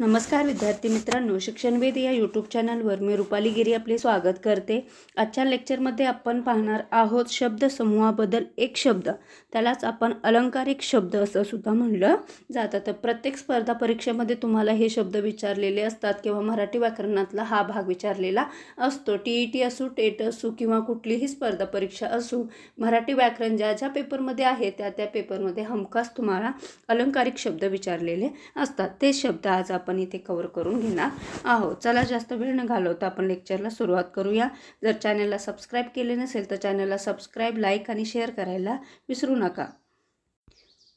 नमस्कार विद्यार्थी मित्रांनो शिक्षणवेदी या यूट्यूब चॅनलवर मी रुपाली गिरी आपले स्वागत करते आजच्या लेक्चरमध्ये आपण पाहणार आहोत शब्दसमूहाबद्दल एक शब्द त्यालाच आपण अलंकारिक शब्द असं सुद्धा म्हणलं जातं तर प्रत्येक स्पर्धा परीक्षेमध्ये तुम्हाला हे शब्द विचारलेले असतात किंवा मराठी व्याकरणातला हा भाग विचारलेला असतो टी ई टी असू टेट असू किंवा कुठलीही स्पर्धा परीक्षा असू मराठी व्याकरण ज्या ज्या पेपरमध्ये आहे त्या त्या पेपरमध्ये हमखास तुम्हाला अलंकारिक शब्द विचारलेले असतात ते शब्द आज आपण इथे कवर करून घेणार आहोत चला जास्त वेळ न घालवता आपण लेक्चरला सुरुवात करूया जर चॅनलला सबस्क्राईब केले नसेल तर चॅनलला सबस्क्राईब लाईक आणि शेअर करायला विसरू नका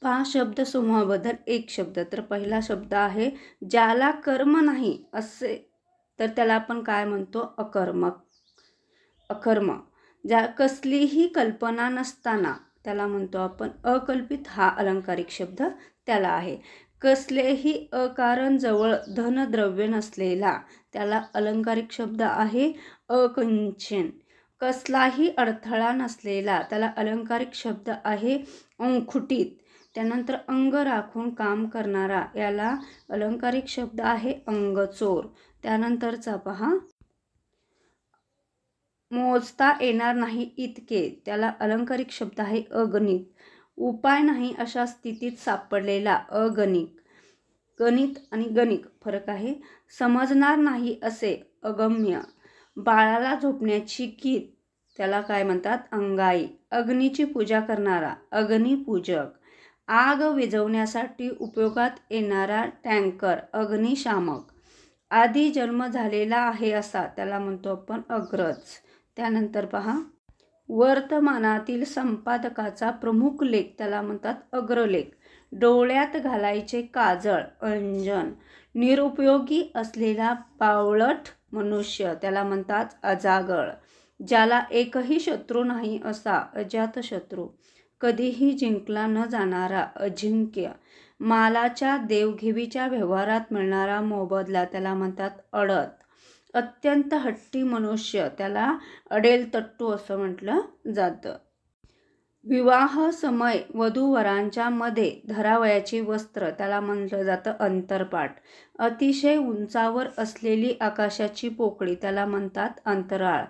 पहा शब्द समूहाबद्दल एक शब्द तर पहिला शब्द आहे ज्याला कर्म नाही असे तर त्याला आपण काय म्हणतो अकर्मक अकर्म ज्या कसलीही कल्पना नसताना त्याला म्हणतो आपण अकल्पित हा अलंकारिक शब्द त्याला आहे कसलेही अकारण जवळ धनद्रव्य नसलेला त्याला अलंकारिक शब्द आहे अकिंचन कसलाही अडथळा नसलेला त्याला अलंकारिक शब्द आहे अंखुटीत त्यानंतर अंग राखून काम करणारा याला अलंकारिक शब्द आहे अंगचोर त्यानंतरचा पहा मोजता येणार नाही इतके त्याला अलंकारिक शब्द आहे अगणित उपाय नाही अशा स्थितीत सापडलेला अगणिक गणित आणि गणिक फरक आहे समजणार नाही असे अगम्य बाळाला झोपण्याची गीत त्याला काय म्हणतात अंगाई अग्नीची पूजा करणारा अग्निपूजक आग विझवण्यासाठी उपयोगात येणारा टँकर अग्निशामक आधी जन्म झालेला आहे असा त्याला म्हणतो आपण अग्रज त्यानंतर पहा वर्तमानातील संपादकाचा प्रमुख लेख त्याला म्हणतात अग्रलेख डोळ्यात घालायचे काजळ अंजन निरुपयोगी असलेला पावळट मनुष्य त्याला म्हणतात अजागळ ज्याला एकही शत्रू नाही असा अजात शत्रू कधीही जिंकला न जाणारा अजिंक्य मालाच्या देवघेवीच्या व्यवहारात मिळणारा मोबदला त्याला म्हणतात अडत अत्यंत हट्टी मनुष्य त्याला अडेल तट्टू असं म्हटलं जातं विवाह समय वधूवरांच्या मध्ये धरावयाची वस्त्र त्याला म्हटलं जातं अंतरपाठ अतिशय उंचावर असलेली आकाशाची पोकळी त्याला म्हणतात अंतराळ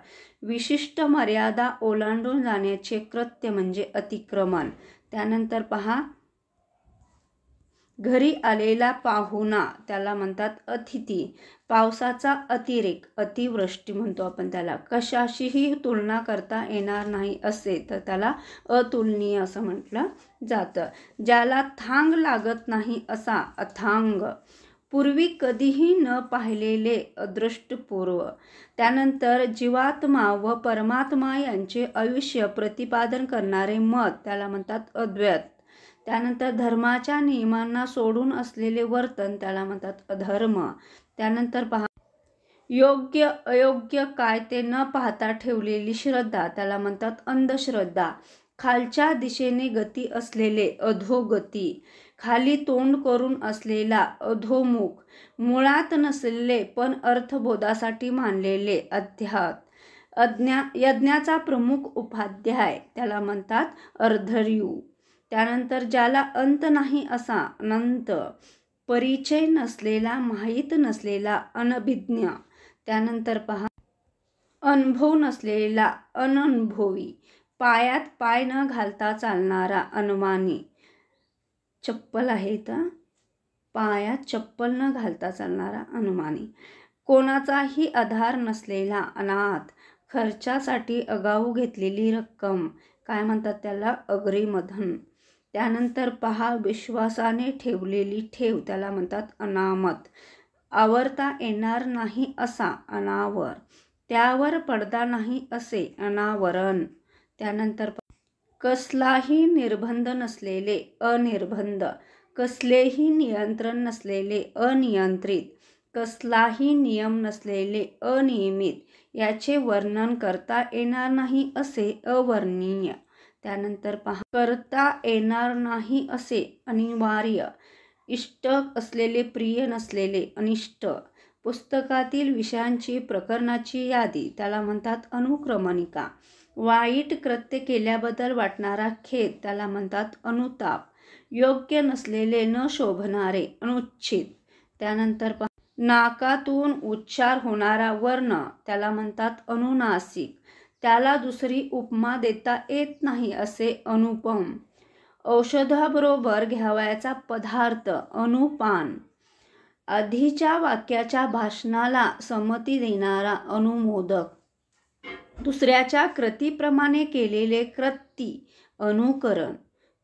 विशिष्ट मर्यादा ओलांडून जाण्याचे कृत्य म्हणजे अतिक्रमण त्यानंतर पहा घरी आलेला पाहुणा त्याला म्हणतात अतिथी पावसाचा अतिरेक अतिवृष्टी म्हणतो आपण त्याला कशाशीही तुलना करता येणार नाही असे तर त्याला अतुलनीय असं म्हटलं जातं ज्याला थांग लागत नाही असा अथांग पूर्वी कधीही न पाहिलेले अदृष्टपूर्व त्यानंतर जीवात्मा व परमात्मा यांचे आयुष्य प्रतिपादन करणारे मत त्याला म्हणतात अद्वैत त्यानंतर धर्माच्या नियमांना सोडून असलेले वर्तन त्याला म्हणतात अधर्म त्यानंतर पहा योग्य अयोग्य काय ते न पाहता ठेवलेली श्रद्धा त्याला म्हणतात अंधश्रद्धा खालच्या दिशेने गती असलेले अधोगती खाली तोंड करून असलेला अधोमुख मुळात नसलेले पण अर्थबोधासाठी मानलेले अध्यात अज्ञा यज्ञाचा प्रमुख उपाध्याय त्याला म्हणतात अर्धर्यू त्यानंतर ज्याला अंत नाही असा अनंत परिचय नसलेला माहीत नसलेला अनभिज्ञ त्यानंतर पहा अनुभव नसलेला अननुभवी पायात पाय न घालता चालणारा अनुमानी चप्पल आहे तर पायात चप्पल न घालता चालणारा अनुमानी कोणाचाही आधार नसलेला अनाथ खर्चासाठी अगाऊ घेतलेली रक्कम काय म्हणतात त्याला अग्रिमधन त्यानंतर पहा विश्वासाने ठेवलेली ठेव त्याला म्हणतात अनामत आवरता येणार नाही असा अनावर त्यावर पडदा नाही असे अनावरण त्यानंतर कसलाही निर्बंध नसलेले अनिर्बंध कसलेही नियंत्रण नसलेले अनियंत्रित कसलाही नियम नसलेले अनियमित याचे वर्णन करता येणार नाही असे अवर्णीय त्यानंतर पहा करता येणार नाही असे अनिवार्य इष्ट असलेले प्रिय नसलेले अनिष्ट पुस्तकातील विषयांची प्रकरणाची यादी त्याला म्हणतात अनुक्रमणिका वाईट कृत्य केल्याबद्दल वाटणारा खेद त्याला म्हणतात अनुताप योग्य नसलेले न शोभणारे अनुच्छित त्यानंतर नाकातून उच्चार होणारा वर्ण त्याला म्हणतात अनुनासिक त्याला दुसरी उपमा देता येत नाही असे अनुपम औषधाबरोबर घ्यावयाचा पदार्थ अनुपान आधीच्या वाक्याच्या भाषणाला संमती देणारा अनुमोदक दुसऱ्याच्या कृतीप्रमाणे केलेले कृती अनुकरण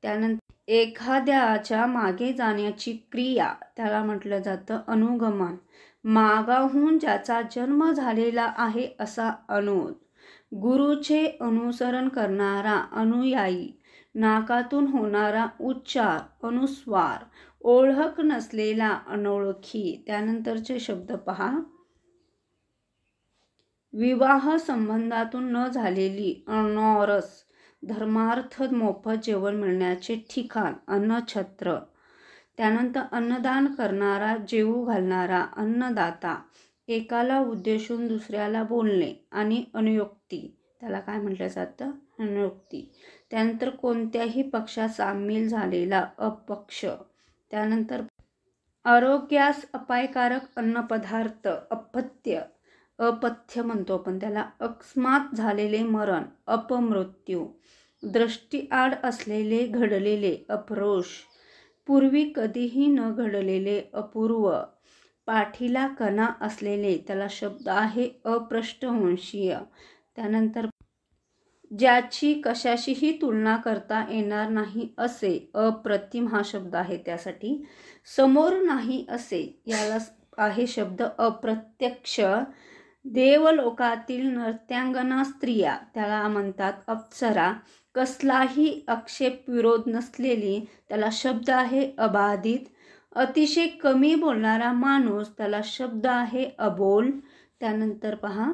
त्यानंतर एखाद्याच्या मागे जाण्याची क्रिया त्याला म्हटलं जातं अनुगमन मागाहून ज्याचा जन्म झालेला आहे असा अनुद गुरुचे अनुसरण करणारा अनुयायी नाकातून होणारा उच्चार अनुस्वार ओळख नसलेला अनोळखी त्यानंतरचे शब्द पहा विवाह संबंधातून न झालेली अनॉरस धर्मार्थ मोफत जेवण मिळण्याचे ठिकाण अन्नछत्र त्यानंतर अन्नदान करणारा जेवू घालणारा अन्नदाता एकाला उद्देशून दुसऱ्याला बोलणे आणि अनुयोग अनुक्ती त्याला काय म्हटलं जातं अनुक्ती त्यानंतर कोणत्याही पक्षात सामील झालेला अपक्ष त्यानंतर आरोग्यास अपायकारक अन्नपदार्थ अपत्य अपथ्य म्हणतो आपण त्याला अकस्मात झालेले मरण अपमृत्यू दृष्टीआड असलेले घडलेले अप्रोष पूर्वी कधीही न घडलेले अपूर्व पाठीला कणा असलेले त्याला शब्द आहे अप्रष्टवंशीय त्यानंतर ज्याची कशाशीही तुलना करता येणार नाही असे अप्रतिम हा शब्द आहे त्यासाठी समोर नाही असे याला आहे शब्द अप्रत्यक्ष देवलोकातील नृत्यांगना स्त्रिया त्याला म्हणतात अप्सरा कसलाही आक्षेप विरोध नसलेली त्याला शब्द आहे अबाधित अतिशय कमी बोलणारा माणूस त्याला शब्द आहे अबोल त्यानंतर पहा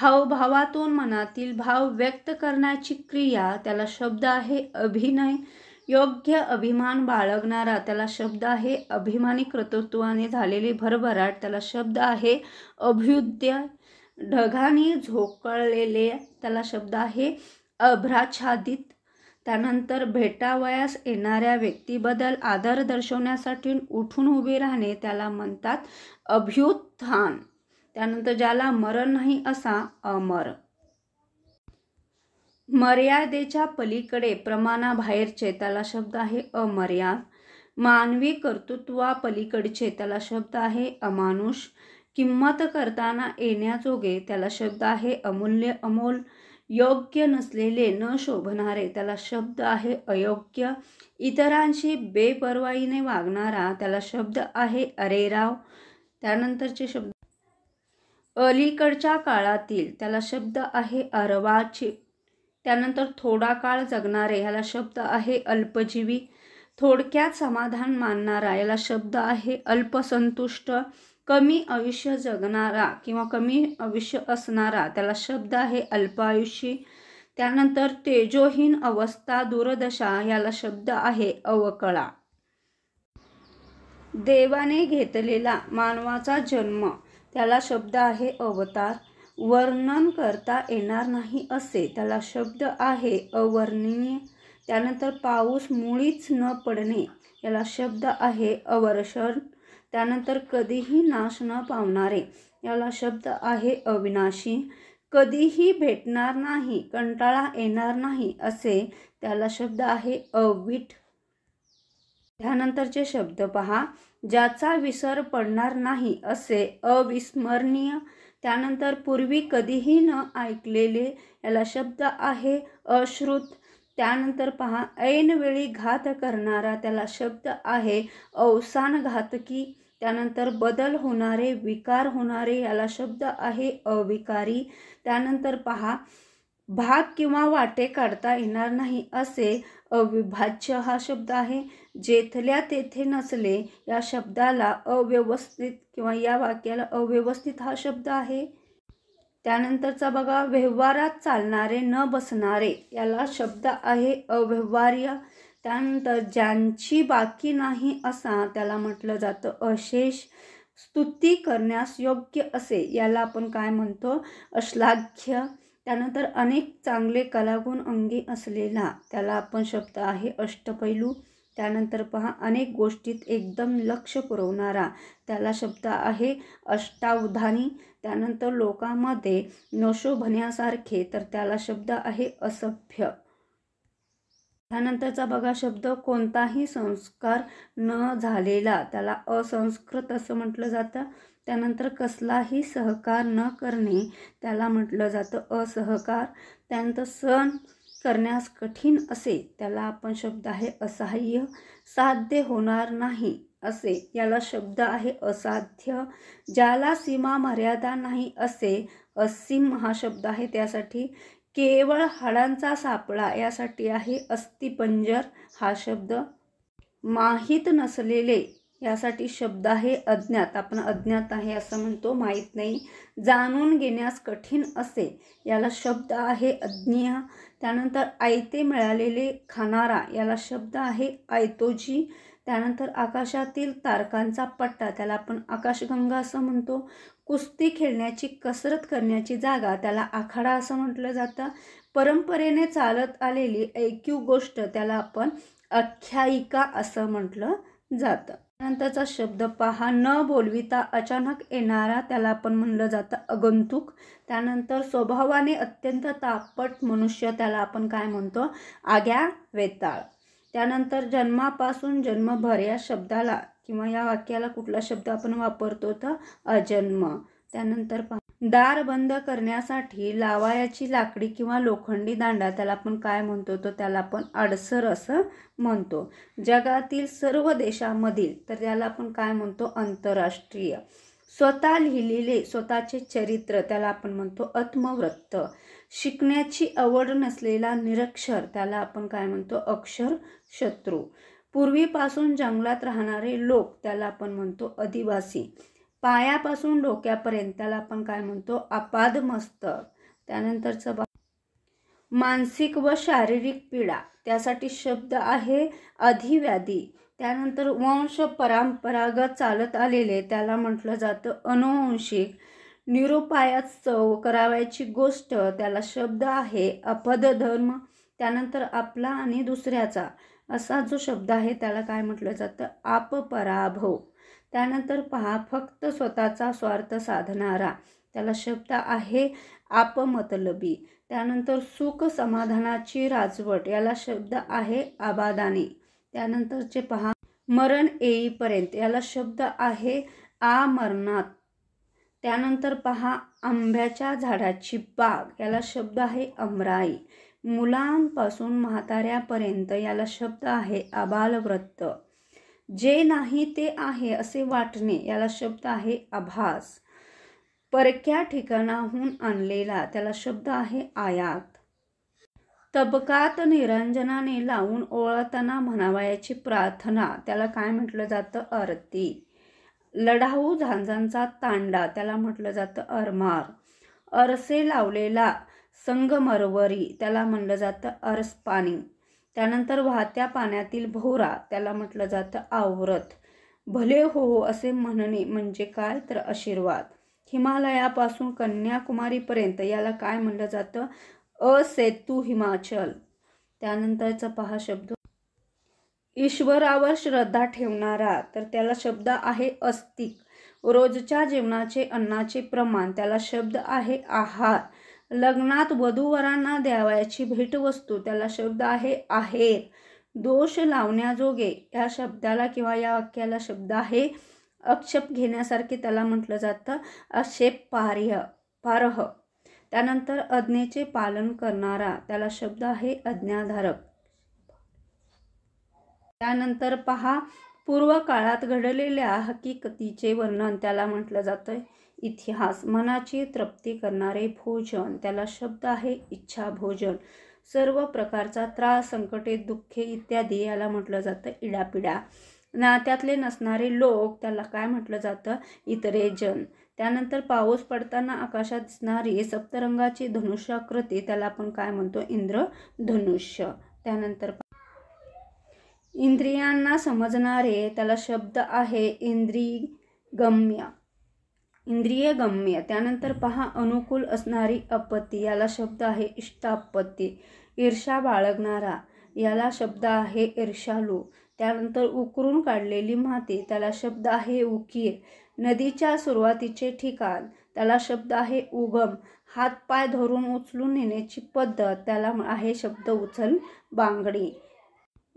हावभावातून मनातील भाव व्यक्त करण्याची क्रिया त्याला शब्द आहे अभिनय योग्य अभिमान बाळगणारा त्याला शब्द आहे अभिमानी कर्तृत्वाने झालेली भरभराट त्याला शब्द आहे अभ्युदय ढगाने झोकळलेले त्याला शब्द आहे अभ्राच्छादित त्यानंतर भेटावयास येणाऱ्या व्यक्तीबद्दल आदर दर्शवण्यासाठी उठून उभे राहणे त्याला म्हणतात अभ्युत्थान त्यानंतर ज्याला मरण नाही असा अमर मर्यादेच्या पलीकडे प्रमाणाबाहेरचे त्याला शब्द आहे अमर्याद मानवी कर्तृत्वापलीकडचे त्याला शब्द आहे अमानुष किंमत करताना येण्याजोगे त्याला शब्द आहे अमूल्य अमोल योग्य नसलेले न शोभणारे त्याला शब्द आहे अयोग्य इतरांशी बेपरवाईने वागणारा त्याला शब्द आहे अरेराव त्यानंतरचे शब्द अलीकडच्या काळातील त्याला शब्द आहे अरवाची त्यानंतर थोडा काळ जगणारे याला शब्द आहे अल्पजीवी थोडक्यात समाधान मानणारा याला शब्द आहे अल्पसंतुष्ट कमी आयुष्य जगणारा किंवा कमी आयुष्य असणारा त्याला शब्द आहे अल्पायुषी त्यानंतर तेजोहीन अवस्था दूरदशा याला शब्द आहे अवकळा देवाने घेतलेला मानवाचा जन्म त्याला शब्द आहे अवतार वर्णन करता येणार नाही असे त्याला शब्द आहे अवर्णनीय त्यानंतर पाऊस मुळीच न पडणे याला शब्द आहे अवर्षण त्यानंतर कधीही नाश न पावणारे याला शब्द आहे अविनाशी कधीही भेटणार नाही कंटाळा येणार नाही असे त्याला शब्द आहे अविट त्यानंतरचे शब्द पहा ज्याचा विसर पडणार नाही असे अविस्मरणीय त्यानंतर पूर्वी कधीही न ऐकलेले याला शब्द आहे अश्रुत त्यानंतर पहा ऐनवेळी घात करणारा त्याला शब्द आहे अवसान घातकी त्यानंतर बदल होणारे विकार होणारे याला शब्द आहे अविकारी त्यानंतर पहा भाग किंवा वाटे काढता येणार नाही असे अविभाज्य हा शब्द आहे जेथल्या तेथे नसले या शब्दाला अव्यवस्थित किंवा या वाक्याला अव्यवस्थित हा शब्द आहे त्यानंतरचा बघा व्यवहारात चालणारे न बसणारे याला शब्द आहे अव्यवहार्य त्यानंतर ज्यांची बाकी नाही असा त्याला म्हटलं जातं अशेष स्तुती करण्यास योग्य असे याला आपण काय म्हणतो अश्लाघ्य त्यानंतर अनेक चांगले कलागुण अंगी असलेला त्याला आपण शब्द आहे अष्टपैलू त्यानंतर पहा अनेक गोष्टीत एकदम लक्ष पुरवणारा त्याला शब्द आहे अष्टावधानी त्यानंतर लोकांमध्ये नशोभण्यासारखे तर त्याला शब्द आहे असभ्य त्यानंतरचा बघा शब्द कोणताही संस्कार न झालेला त्याला असंस्कृत असं म्हटलं जातं त्यानंतर कसलाही सहकार न करणे त्याला म्हटलं जातं असहकार त्यानंतर सण करण्यास कठीण असे त्याला आपण शब्द आहे असहाय्य साध्य होणार नाही असे याला शब्द आहे असाध्य ज्याला सीमा मर्यादा नाही असे असीम हा शब्द आहे त्यासाठी केवळ हाडांचा सापळा यासाठी आहे अस्थिपंजर हा शब्द माहीत नसलेले यासाठी शब्द आहे अज्ञात आपण अज्ञात आहे असं म्हणतो माहीत नाही जाणून घेण्यास कठीण असे याला शब्द आहे अज्ञ त्यानंतर आयते मिळालेले खाणारा याला शब्द आहे आयतोजी त्यानंतर आकाशातील तारकांचा पट्टा त्याला आपण आकाशगंगा असं म्हणतो कुस्ती खेळण्याची कसरत करण्याची जागा त्याला आखाडा असं म्हटलं जातं परंपरेने चालत आलेली ऐक्यू गोष्ट त्याला आपण आख्यायिका असं म्हटलं जातं त्यानंतरचा शब्द पहा न बोलविता अचानक येणारा त्याला आपण म्हणलं जातं अगंतुक त्यानंतर स्वभावाने अत्यंत तापट मनुष्य त्याला आपण काय म्हणतो आग्या वेताळ त्यानंतर जन्मापासून जन्मभर या शब्दाला किंवा या वाक्याला कुठला शब्द आपण वापरतो तर अजन्म त्यानंतर पहा दार बंद करण्यासाठी लावायाची लाकडी किंवा लोखंडी दांडा त्याला आपण काय म्हणतो तर त्याला आपण अडसर असं म्हणतो जगातील सर्व देशामधील तर त्याला आपण काय म्हणतो आंतरराष्ट्रीय स्वतः लिहिलेले स्वतःचे चरित्र त्याला आपण म्हणतो आत्मवृत्त शिकण्याची आवड नसलेला निरक्षर त्याला आपण काय म्हणतो अक्षर शत्रू पूर्वीपासून जंगलात राहणारे लोक त्याला आपण म्हणतो आदिवासी पायापासून डोक्यापर्यंत त्याला आपण काय म्हणतो अपाद मस्तक त्यानंतरचं बा मानसिक व शारीरिक पीडा त्यासाठी शब्द आहे अधिव्याधी त्यानंतर वंश परंपरागत चालत आलेले त्याला म्हटलं जातं अनुवंशिक निरुपायात चव करावायची गोष्ट त्याला शब्द आहे अपद धर्म त्यानंतर आपला आणि दुसऱ्याचा असा जो शब्द आहे त्याला काय म्हटलं जातं आपपराभव त्यानंतर पहा फक्त स्वतःचा स्वार्थ साधणारा त्याला शब्द आहे आपमतलबी त्यानंतर सुख समाधानाची राजवट याला शब्द आहे आबादानी त्यानंतरचे पहा मरण येईपर्यंत याला शब्द आहे आमरणात त्यानंतर पहा आंब्याच्या झाडाची बाग याला शब्द आहे अमराई मुलांपासून म्हाताऱ्यापर्यंत याला शब्द आहे आबालवृत्त जे नाही ते आहे असे वाटणे याला शब्द आहे आभास परक्या ठिकाणाहून आणलेला त्याला शब्द आहे आयात तबकात निरंजनाने लावून ओळताना म्हणावयाची प्रार्थना त्याला काय म्हटलं जातं आरती लढाऊ झांजांचा तांडा त्याला म्हटलं जातं अरमार अरसे लावलेला संगमरवरी त्याला म्हणलं जातं अरसपाणी त्यानंतर वाहत्या पाण्यातील भोवरा त्याला म्हटलं जातं आवरत भले हो, हो असे म्हणणे म्हणजे काय तर आशीर्वाद हिमालयापासून कन्याकुमारीपर्यंत याला काय म्हणलं जातं असेतू हिमाचल त्यानंतरचा पहा शब्द ईश्वरावर श्रद्धा ठेवणारा तर त्याला शब्द आहे अस्तिक रोजच्या जेवणाचे अन्नाचे प्रमाण त्याला शब्द आहे आहार लग्नात वधूवरांना द्यावयाची भेटवस्तू त्याला शब्द आहे आहेर दोष लावण्याजोगे या शब्दाला किंवा या वाक्याला शब्द आहे अक्षेप घेण्यासारखे त्याला म्हटलं जातं अक्षेप पार्य पारह त्यानंतर अज्ञेचे पालन करणारा त्याला शब्द आहे अज्ञाधारक त्यानंतर पहा पूर्व काळात घडलेल्या हकीकतीचे वर्णन त्याला म्हटलं जातं इतिहास मनाची तृप्ती करणारे भोजन त्याला शब्द आहे इच्छा भोजन सर्व प्रकारचा त्रास संकटे दुःखे इत्यादी याला म्हटलं जातं इडापिडा नात्यातले नसणारे लोक त्याला काय म्हटलं जातं इतरे जन त्यानंतर पाऊस पडताना आकाशात दिसणारी सप्तरंगाची धनुष्याकृती त्याला आपण काय म्हणतो इंद्रधनुष्य त्यानंतर इंद्रियांना समजणारे त्याला शब्द आहे इंद्रिय इंद्रियगम्य त्यानंतर पहा अनुकूल असणारी आपत्ती याला शब्द आहे इष्टापत्ती ईर्षा बाळगणारा याला शब्द आहे ईर्षालू त्यानंतर उकरून काढलेली माती त्याला शब्द आहे उकीर नदीच्या सुरुवातीचे ठिकाण त्याला शब्द आहे उगम हात पाय धरून उचलून नेण्याची पद्धत त्याला आहे शब्द उचल बांगडी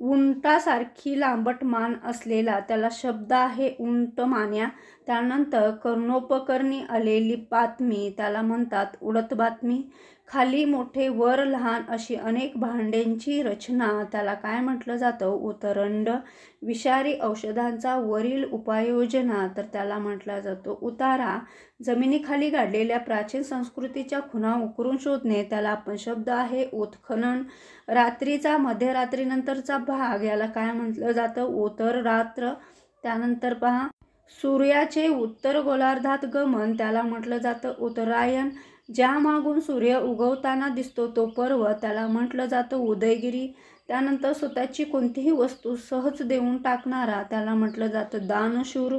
उंटासारखी लांबट मान असलेला त्याला शब्द आहे उंट मान्या त्यानंतर कर्णोपकरणी आलेली बातमी त्याला म्हणतात उडत बातमी खाली मोठे वर लहान अशी अनेक भांड्यांची रचना त्याला काय म्हटलं जातं उतरंड विषारी औषधांचा वरील उपाययोजना तर त्याला म्हटला जातो उतारा जमिनीखाली गाडलेल्या प्राचीन संस्कृतीच्या खुणा उकरून शोधणे त्याला आपण शब्द आहे उत्खनन रात्रीचा मध्यरात्रीनंतरचा भाग याला काय म्हटलं जातं उतर रात्र त्यानंतर पहा सूर्याचे उत्तर गोलार्धात गमन त्याला म्हटलं जातं उत्तरायण ज्यामागून सूर्य उगवताना दिसतो तो पर्व त्याला म्हटलं जातं उदयगिरी त्यानंतर स्वतःची कोणतीही वस्तू सहज देऊन टाकणारा त्याला म्हटलं जातं दानशूर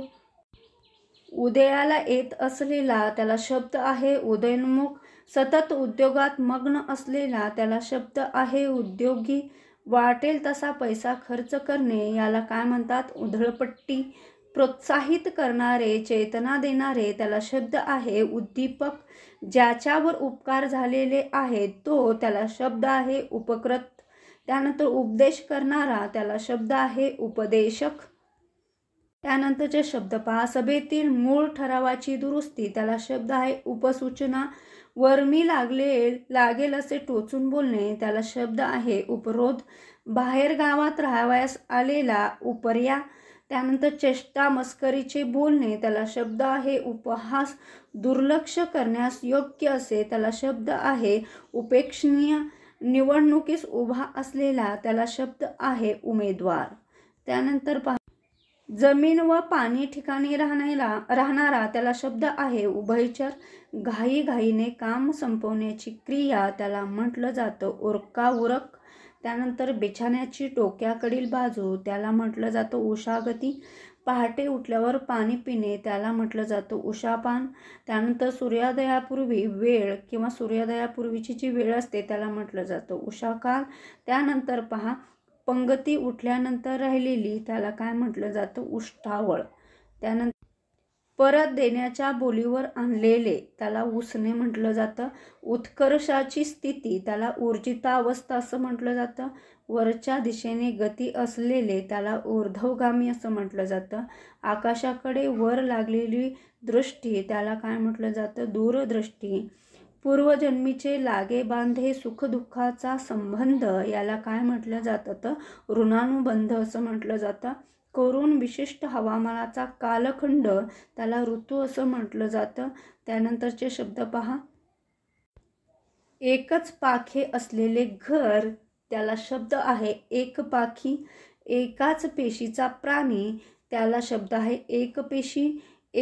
उदयाला येत असलेला त्याला शब्द आहे उदयनमुख सतत उद्योगात मग्न असलेला त्याला शब्द आहे उद्योगी वाटेल तसा पैसा खर्च करणे याला काय म्हणतात उधळपट्टी प्रोत्साहित करणारे चेतना देणारे त्याला शब्द आहे उद्दीपक ज्याच्यावर उपकार झालेले आहेत तो त्याला शब्द आहे उपकृत त्यानंतर उपदेश करणारा त्याला शब्द आहे उपदेशक त्यानंतरचे शब्द पहा सभेतील मूळ ठरावाची दुरुस्ती त्याला शब्द आहे उपसूचना वर्मी लागले लागेल असे टोचून बोलणे त्याला शब्द आहे उपरोध बाहेर गावात राहावयास आलेला उपर्या त्यानंतर चेष्टा मस्करीचे बोलणे त्याला शब्द आहे उपहास दुर्लक्ष करण्यास योग्य असे त्याला शब्द आहे उपेक्षणीय निवडणुकीस उभा असलेला त्याला शब्द आहे उमेदवार त्यानंतर पहा जमीन व पाणी ठिकाणी राहण्याला राहणारा त्याला शब्द आहे उभयचर घाईघाईने काम संपवण्याची क्रिया त्याला म्हटलं जातं उरका उरक त्यानंतर बिछाण्याची डोक्याकडील बाजू त्याला म्हटलं जातं उषागती पहाटे उठल्यावर पाणी पिणे त्याला म्हटलं जातं उषापान त्यानंतर सूर्योदयापूर्वी वेळ किंवा सूर्योदयापूर्वीची जी वेळ असते त्याला म्हटलं जातं उषाकाल त्यानंतर पहा पंगती उठल्यानंतर राहिलेली त्याला काय म्हटलं जातं उष्टावळ त्यानंतर परत देण्याच्या बोलीवर आणलेले त्याला उसने म्हटलं जातं उत्कर्षाची स्थिती त्याला ऊर्जिता अवस्था असं म्हटलं जातं वरच्या दिशेने गती असलेले त्याला ऊर्ध्वगामी असं म्हटलं जातं आकाशाकडे वर लागलेली दृष्टी त्याला काय म्हटलं जातं दूरदृष्टी पूर्वजन्मीचे लागे बांधे सुखदुःखाचा संबंध याला काय म्हटलं जातं तर ऋणानुबंध असं म्हटलं जातं करून विशिष्ट हवामानाचा कालखंड त्याला ऋतू असं म्हटलं जातं त्यानंतरचे शब्द पहा एकच पाखे असलेले घर त्याला शब्द आहे एक पाखी एकाच पेशीचा प्राणी त्याला शब्द आहे एक पेशी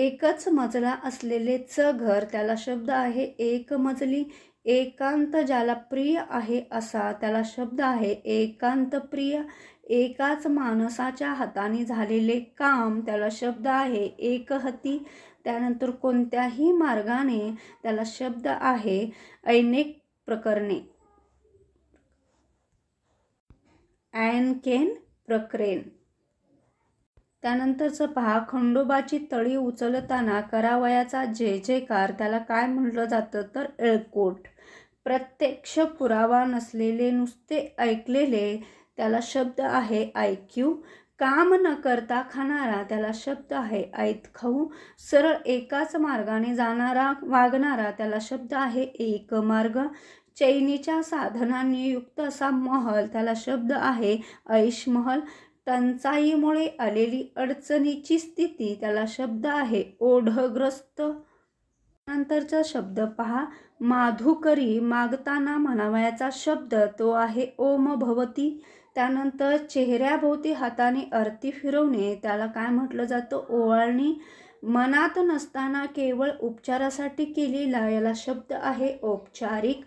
एकच मजला असलेले च घर त्याला शब्द आहे एक मजली एकांत ज्याला प्रिय आहे असा त्याला शब्द आहे एकांत प्रिय एकाच माणसाच्या हाताने झालेले काम त्याला शब्द आहे एकहती त्यानंतर कोणत्याही मार्गाने त्याला शब्द आहे ऐनेक प्रकरणे ॲनकेन प्रकरेन त्यानंतरचं पहा खंडोबाची तळी उचलताना करावयाचा जे जेकार त्याला काय म्हटलं जातं तर एळकोट प्रत्यक्ष पुरावा नसलेले नुसते ऐकलेले त्याला शब्द आहे ऐक्यू काम न करता खाणारा त्याला शब्द आहे ऐत खाऊ सरळ एकाच मार्गाने जाणारा वागणारा त्याला शब्द आहे एक मार्ग चैनीच्या साधनांनी युक्त असा महल त्याला शब्द आहे ऐश महल टंचाईमुळे आलेली अडचणीची स्थिती त्याला शब्द आहे ओढग्रस्त नंतरचा शब्द पहा माधुकरी मागताना म्हणावयाचा शब्द तो आहे ओम भवती त्यानंतर चेहऱ्याभोवती हाताने आरती फिरवणे त्याला काय म्हटलं जातं ओवाळणी मनात नसताना केवळ उपचारासाठी केलेला याला शब्द आहे औपचारिक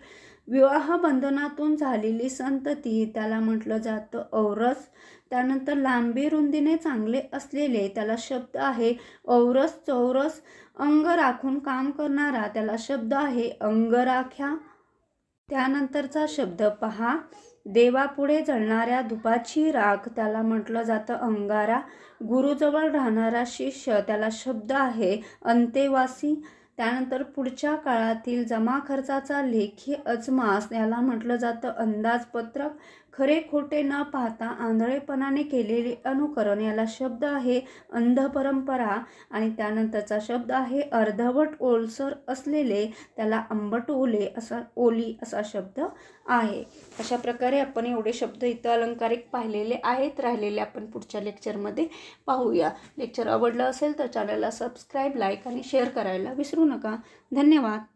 विवाह बंधनातून झालेली संतती त्याला म्हटलं जातं औरस त्यानंतर लांबी रुंदीने चांगले असलेले त्याला शब्द आहे औरस चौरस अंग राखून काम करणारा त्याला शब्द आहे अंगराख्या त्यानंतरचा शब्द पहा देवापुढे जळणाऱ्या धुपाची राख त्याला म्हटलं जातं अंगारा गुरुजवळ राहणारा शिष्य त्याला शब्द आहे अंतेवासी त्यानंतर पुढच्या काळातील जमा खर्चाचा लेखी अजमास याला म्हटलं जातं अंदाजपत्रक खरे खोटे न पाहता आंधळेपणाने केलेले अनुकरण याला शब्द आहे अंध परंपरा आणि त्यानंतरचा शब्द आहे अर्धवट ओलसर असलेले त्याला आंबट ओले असा ओली असा शब्द आहे अशा प्रकारे आपण एवढे शब्द इथं अलंकारिक पाहिलेले आहेत राहिलेले आपण पुढच्या लेक्चरमध्ये पाहूया लेक्चर आवडलं असेल तर चॅनलला सबस्क्राईब लाईक आणि शेअर करायला विसरू नका धन्यवाद